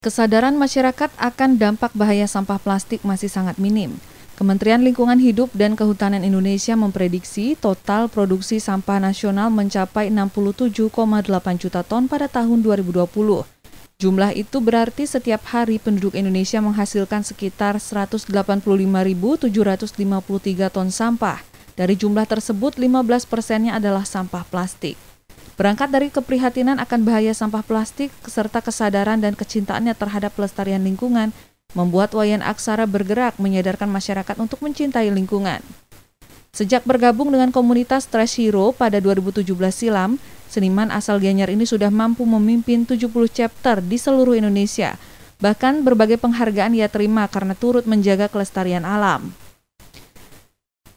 Kesadaran masyarakat akan dampak bahaya sampah plastik masih sangat minim. Kementerian Lingkungan Hidup dan Kehutanan Indonesia memprediksi total produksi sampah nasional mencapai 67,8 juta ton pada tahun 2020. Jumlah itu berarti setiap hari penduduk Indonesia menghasilkan sekitar 185.753 ton sampah. Dari jumlah tersebut, 15 persennya adalah sampah plastik. Berangkat dari keprihatinan akan bahaya sampah plastik serta kesadaran dan kecintaannya terhadap pelestarian lingkungan, membuat Wayan Aksara bergerak menyadarkan masyarakat untuk mencintai lingkungan. Sejak bergabung dengan komunitas Trash Hero pada 2017 silam, seniman asal Gianyar ini sudah mampu memimpin 70 chapter di seluruh Indonesia. Bahkan berbagai penghargaan ia terima karena turut menjaga kelestarian alam.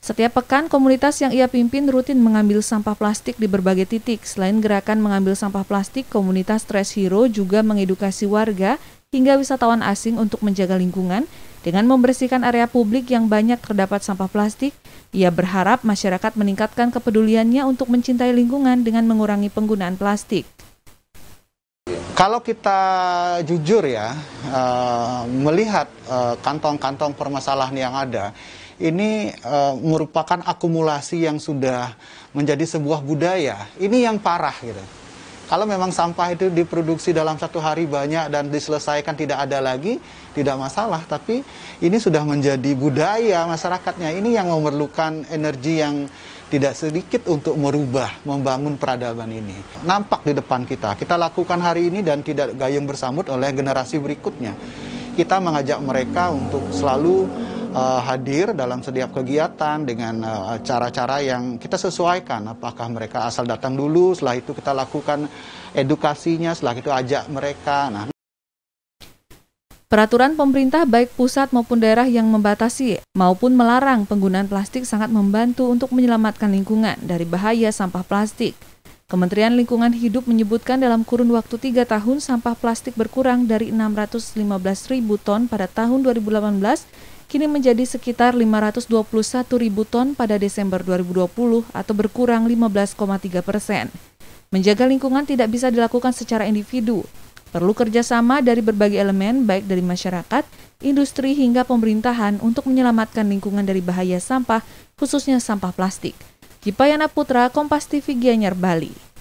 Setiap pekan, komunitas yang ia pimpin rutin mengambil sampah plastik di berbagai titik. Selain gerakan mengambil sampah plastik, komunitas Trash Hero juga mengedukasi warga hingga wisatawan asing untuk menjaga lingkungan dengan membersihkan area publik yang banyak terdapat sampah plastik. Ia berharap masyarakat meningkatkan kepeduliannya untuk mencintai lingkungan dengan mengurangi penggunaan plastik. Kalau kita jujur ya, eh, melihat eh, kantong-kantong permasalahan yang ada, ini uh, merupakan akumulasi yang sudah menjadi sebuah budaya. Ini yang parah gitu. Kalau memang sampah itu diproduksi dalam satu hari banyak dan diselesaikan tidak ada lagi, tidak masalah. Tapi ini sudah menjadi budaya masyarakatnya. Ini yang memerlukan energi yang tidak sedikit untuk merubah, membangun peradaban ini. Nampak di depan kita, kita lakukan hari ini dan tidak gayung bersambut oleh generasi berikutnya. Kita mengajak mereka untuk selalu uh, hadir dalam setiap kegiatan dengan eh, cara-cara uh, yang kita sesuaikan. Apakah mereka asal datang dulu, setelah itu kita lakukan edukasinya, setelah itu ajak mereka. Nah, Peraturan pemerintah baik pusat maupun daerah yang membatasi maupun melarang penggunaan plastik sangat membantu untuk menyelamatkan lingkungan dari bahaya sampah plastik. Kementerian Lingkungan Hidup menyebutkan dalam kurun waktu 3 tahun sampah plastik berkurang dari 615 ribu ton pada tahun 2018 kini menjadi sekitar 521 ribu ton pada Desember 2020 atau berkurang 15,3 persen. Menjaga lingkungan tidak bisa dilakukan secara individu. Perlu kerjasama dari berbagai elemen, baik dari masyarakat, industri, hingga pemerintahan untuk menyelamatkan lingkungan dari bahaya sampah, khususnya sampah plastik. Kipayana Putra, Kompas TV Gianyar, Bali.